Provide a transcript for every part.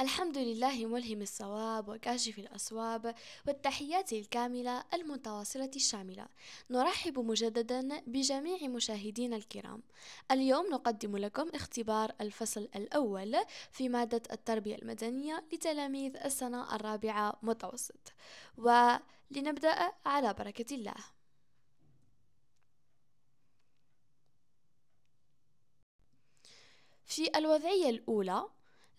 الحمد لله ملهم الصواب وكاشف الأصواب والتحيات الكاملة المتواصلة الشاملة نرحب مجددا بجميع مشاهدينا الكرام اليوم نقدم لكم اختبار الفصل الأول في مادة التربية المدنية لتلاميذ السنة الرابعة متوسط ولنبدأ على بركة الله في الوضعية الأولى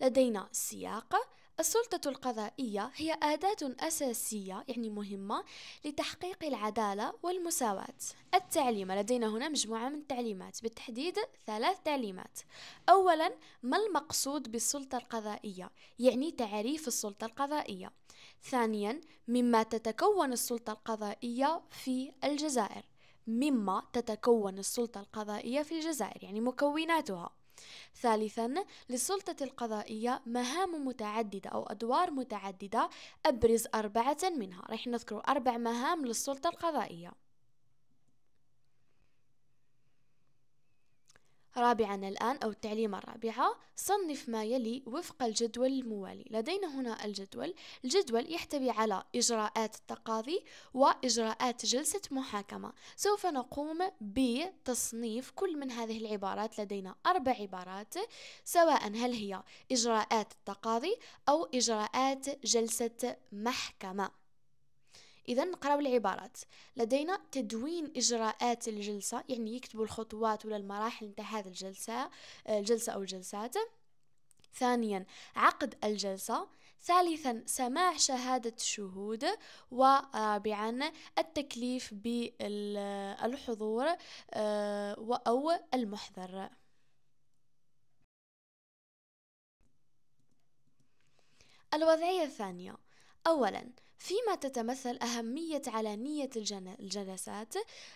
لدينا السياق السلطة القضائية هي أداة أساسية يعني مهمة لتحقيق العدالة والمساواة التعليم لدينا هنا مجموعة من التعليمات بالتحديد ثلاث تعليمات أولا ما المقصود بالسلطة القضائية يعني تعريف السلطة القضائية ثانيا مما تتكون السلطة القضائية في الجزائر مما تتكون السلطة القضائية في الجزائر يعني مكوناتها ثالثا للسلطة القضائية مهام متعددة أو أدوار متعددة أبرز أربعة منها رح نذكر أربع مهام للسلطة القضائية رابعا الآن أو التعليمة الرابعة صنف ما يلي وفق الجدول الموالي لدينا هنا الجدول الجدول يحتوي على إجراءات التقاضي وإجراءات جلسة محاكمة سوف نقوم بتصنيف كل من هذه العبارات لدينا أربع عبارات سواء هل هي إجراءات التقاضي أو إجراءات جلسة محكمة اذا نقراو العبارات لدينا تدوين اجراءات الجلسه يعني يكتبوا الخطوات ولا المراحل نتاع هذه الجلسه الجلسه آه، او الجلسات ثانيا عقد الجلسة ثالثا سماع شهادة الشهود ورابعا التكليف بالحضور آه، أو المحضر الوضعية الثانية أولا فيما تتمثل أهمية علانية الجلسات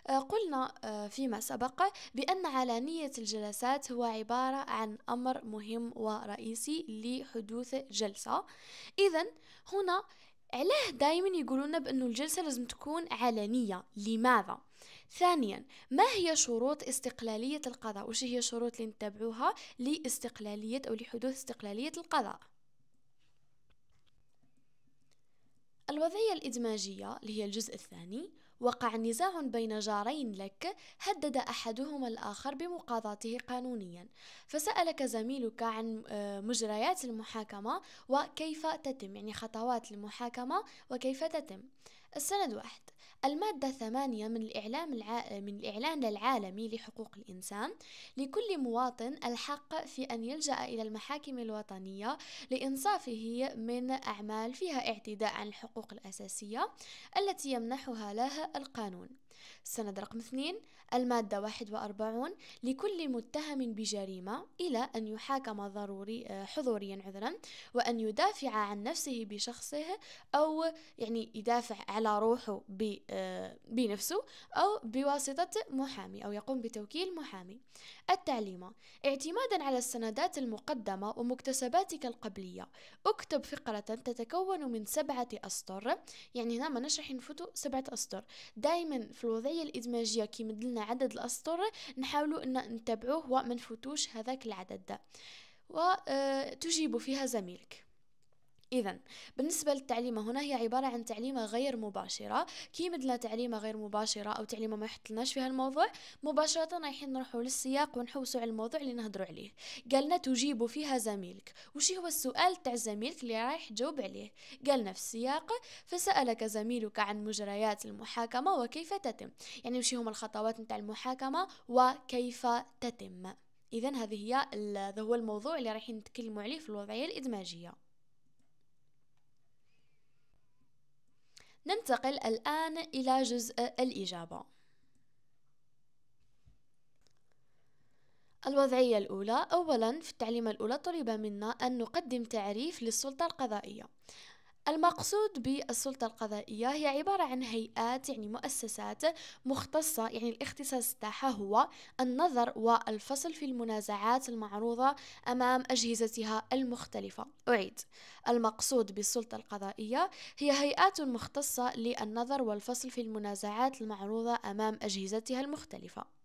آه، قلنا آه، فيما سبق بأن علانية الجلسات هو عبارة عن أمر مهم ورئيسي لحدوث جلسة إذا هنا علاه دائما يقولون بأن الجلسة لازم تكون علنية لماذا؟ ثانيا ما هي شروط استقلالية القضاء؟ وش هي الشروط اللي نتبعوها لاستقلالية أو لحدوث استقلالية القضاء؟ الوضعية الإدماجية اللي هي الجزء الثاني وقع نزاع بين جارين لك هدد أحدهما الآخر بمقاضاته قانونيا فسألك زميلك عن آه، مجريات المحاكمة وكيف تتم يعني خطوات المحاكمة وكيف تتم السند واحد المادة ثمانية من الإعلام الع... من الإعلان العالمي لحقوق الإنسان لكل مواطن الحق في أن يلجأ إلى المحاكم الوطنية لإنصافه من أعمال فيها اعتداء عن الحقوق الأساسية التي يمنحها لها القانون. السند رقم اثنين المادة 41 لكل متهم بجريمة إلى أن يحاكم ضروري آه، حضوريا عذرا وأن يدافع عن نفسه بشخصه أو يعني يدافع على روحه آه، بنفسه أو بواسطة محامي أو يقوم بتوكيل محامي التعليمة اعتمادا على السندات المقدمة ومكتسباتك القبلية اكتب فقرة تتكون من سبعة أسطر يعني هنا ما نشرح نفوتو سبعة أسطر دائما في الوضعية الإدماجية كي مدلنا عندنا عدد الأسطر نحاولوا أن نتبعوه وما نفوتوش هذاك العدد ده وتجيب آه، فيها زميلك إذا بالنسبة للتعليمة هنا هي عبارة عن تعليمة غير مباشرة كي مدلا تعليمة غير مباشرة أو تعليمة ما يحطلناش فيها الموضوع مباشرة رايحين نروحوا للسياق ونحوسوا على الموضوع اللي نهضرو عليه قالنا تجيب فيها زميلك وش هو السؤال تاع زميلك اللي رايح تجاوب عليه قالنا في السياق فسألك زميلك عن مجريات المحاكمة وكيف تتم يعني وش هما الخطوات نتاع المحاكمة وكيف تتم إذا هذه هي هو الموضوع اللي رايحين نتكلموا عليه في الوضعية الإدماجية ننتقل الآن إلى جزء الإجابة الوضعية الأولى أولا في التعليم الأولى طلب منا أن نقدم تعريف للسلطة القضائية المقصود بالسلطة القضائية هي عبارة عن هيئات يعني مؤسسات مختصة يعني الاختصاص تاعها هو النظر والفصل في المنازعات المعروضة أمام أجهزتها المختلفة أعيد المقصود بالسلطة القضائية هي هيئات مختصة للنظر والفصل في المنازعات المعروضة أمام أجهزتها المختلفة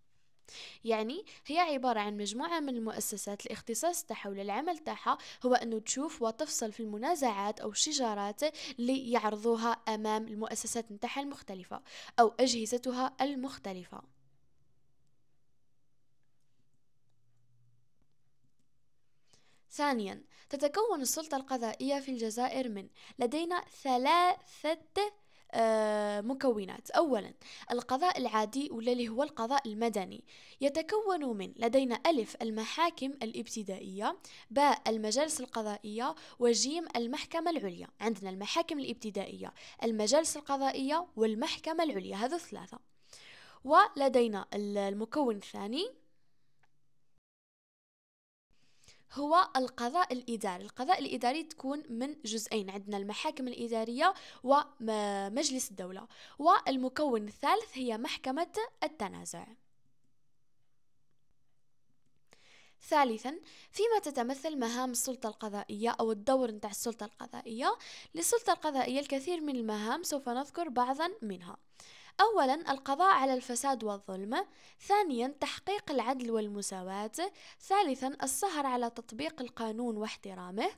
يعني هي عبارة عن مجموعة من المؤسسات الاختصاص تاعها العمل تاعها هو أنه تشوف وتفصل في المنازعات أو الشجارات اللي يعرضوها أمام المؤسسات نتاعها المختلفة أو أجهزتها المختلفة ثانيا تتكون السلطة القضائية في الجزائر من لدينا ثلاثة آه، مكونات أولا القضاء العادي والذي هو القضاء المدني يتكون من لدينا ألف المحاكم الابتدائية باء المجالس القضائية وجيم المحكمة العليا عندنا المحاكم الابتدائية المجالس القضائية والمحكمة العليا هذا ثلاثة ولدينا المكون الثاني هو القضاء الإداري القضاء الإداري تكون من جزئين عندنا المحاكم الإدارية ومجلس الدولة والمكون الثالث هي محكمة التنازع ثالثا فيما تتمثل مهام السلطة القضائية أو الدور نتاع السلطة القضائية للسلطة القضائية الكثير من المهام سوف نذكر بعضا منها أولا القضاء على الفساد والظلم ثانيا تحقيق العدل والمساواة ثالثا السهر على تطبيق القانون واحترامه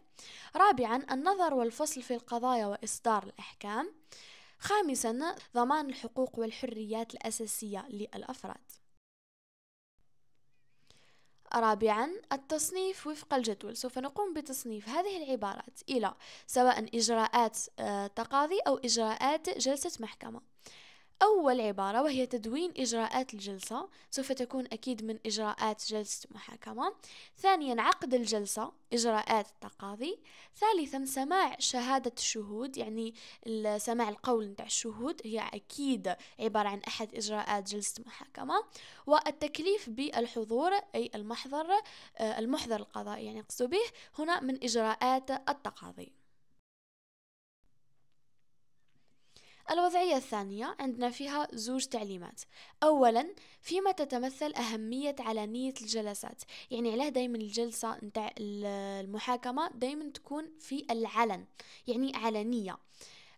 رابعا النظر والفصل في القضايا وإصدار الأحكام خامسا ضمان الحقوق والحريات الأساسية للأفراد رابعا التصنيف وفق الجدول سوف نقوم بتصنيف هذه العبارات إلى سواء إجراءات آه، تقاضي أو إجراءات جلسة محكمة أول عبارة وهي تدوين إجراءات الجلسة سوف تكون أكيد من إجراءات جلسة محاكمة ثانيا عقد الجلسة إجراءات التقاضي ثالثا سماع شهادة الشهود يعني سماع القول نتاع الشهود هي أكيد عبارة عن أحد إجراءات جلسة محاكمة والتكليف بالحضور أي المحضر آه، المحضر القضائي يعني قصدوا به هنا من إجراءات التقاضي الوضعية الثانية عندنا فيها زوج تعليمات أولا فيما تتمثل أهمية علنية الجلسات يعني علاه دايما الجلسة نتاع المحاكمة دايما تكون في العلن يعني علنية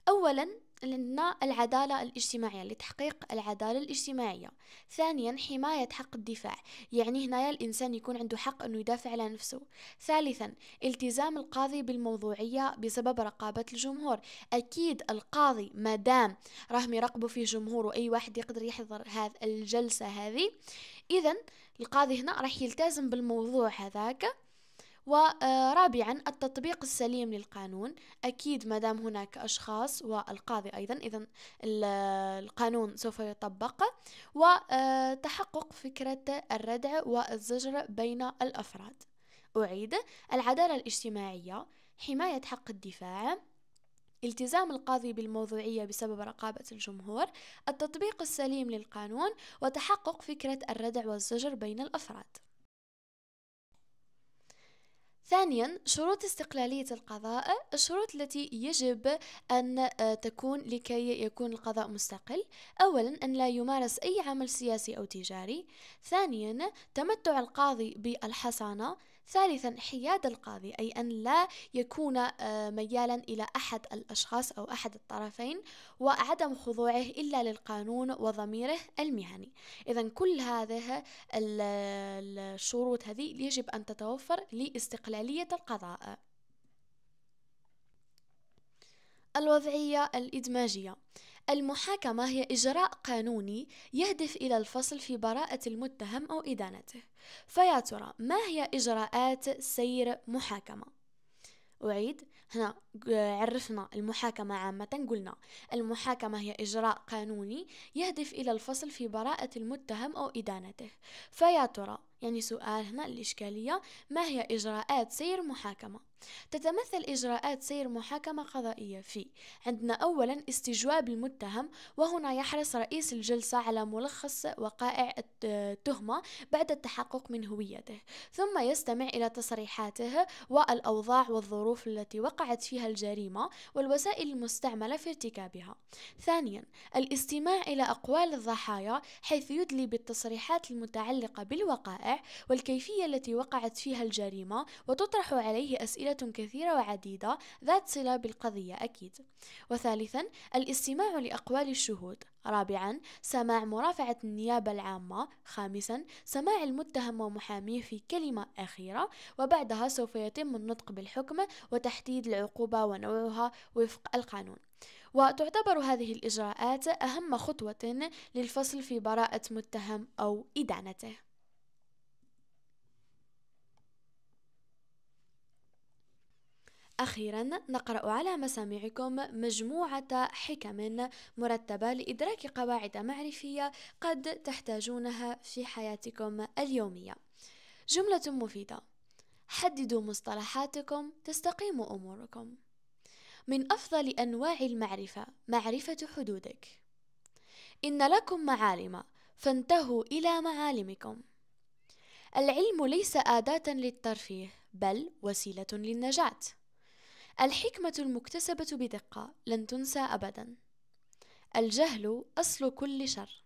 أولا لنا العدالة الاجتماعية لتحقيق العدالة الاجتماعية ثانيا حماية حق الدفاع يعني هنا الإنسان يكون عنده حق أنه يدافع على نفسه ثالثا التزام القاضي بالموضوعية بسبب رقابة الجمهور أكيد القاضي مادام راهم يراقبوا في جمهور وأي واحد يقدر يحضر هذه الجلسة هذه إذا القاضي هنا راح يلتزم بالموضوع هذاك ورابعا التطبيق السليم للقانون أكيد ما دام هناك أشخاص والقاضي أيضا إذا القانون سوف يطبق وتحقق فكرة الردع والزجر بين الأفراد أعيد العدالة الاجتماعية حماية حق الدفاع التزام القاضي بالموضوعية بسبب رقابة الجمهور التطبيق السليم للقانون وتحقق فكرة الردع والزجر بين الأفراد ثانيا شروط استقلالية القضاء الشروط التي يجب أن آه، تكون لكي يكون القضاء مستقل أولا أن لا يمارس أي عمل سياسي أو تجاري ثانيا تمتع القاضي بالحصانة ثالثا حياد القاضي أي أن لا يكون آه، ميالا إلى أحد الأشخاص أو أحد الطرفين وعدم خضوعه إلا للقانون وضميره المهني إذا كل هذه الشروط هذه يجب أن تتوفر لاستقلالية القضاء الوضعية الإدماجية المحاكمة هي إجراء قانوني يهدف إلى الفصل في براءة المتهم أو إدانته فيا ترى ما هي إجراءات سير محاكمة؟ أعيد هنا عرفنا المحاكمة عامة قلنا المحاكمة هي إجراء قانوني يهدف إلى الفصل في براءة المتهم أو إدانته فيا ترى يعني سؤال هنا الإشكالية ما هي إجراءات سير محاكمة؟ تتمثل إجراءات سير محاكمة قضائية في عندنا أولا استجواب المتهم وهنا يحرص رئيس الجلسة على ملخص وقائع التهمة بعد التحقق من هويته ثم يستمع إلى تصريحاته والأوضاع والظروف التي وقعت فيها الجريمة والوسائل المستعملة في ارتكابها ثانيا الاستماع إلى أقوال الضحايا حيث يدلي بالتصريحات المتعلقة بالوقائع الشائع والكيفية التي وقعت فيها الجريمة وتطرح عليه أسئلة كثيرة وعديدة ذات صلة بالقضية أكيد وثالثا الاستماع لأقوال الشهود رابعا سماع مرافعة النيابة العامة خامسا سماع المتهم ومحاميه في كلمة أخيرة وبعدها سوف يتم النطق بالحكم وتحديد العقوبة ونوعها وفق القانون وتعتبر هذه الإجراءات أهم خطوة للفصل في براءة متهم أو إدانته أخيرا نقرأ على مسامعكم مجموعة حكم مرتبة لإدراك قواعد معرفية قد تحتاجونها في حياتكم اليومية جملة مفيدة حددوا مصطلحاتكم تستقيم أموركم من أفضل أنواع المعرفة معرفة حدودك إن لكم معالم فانتهوا إلى معالمكم العلم ليس أداة للترفيه بل وسيلة للنجاة الحكمة المكتسبة بدقة لن تنسى أبدا الجهل أصل كل شر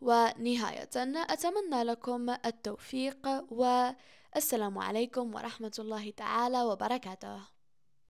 ونهاية أتمنى لكم التوفيق والسلام عليكم ورحمة الله تعالى وبركاته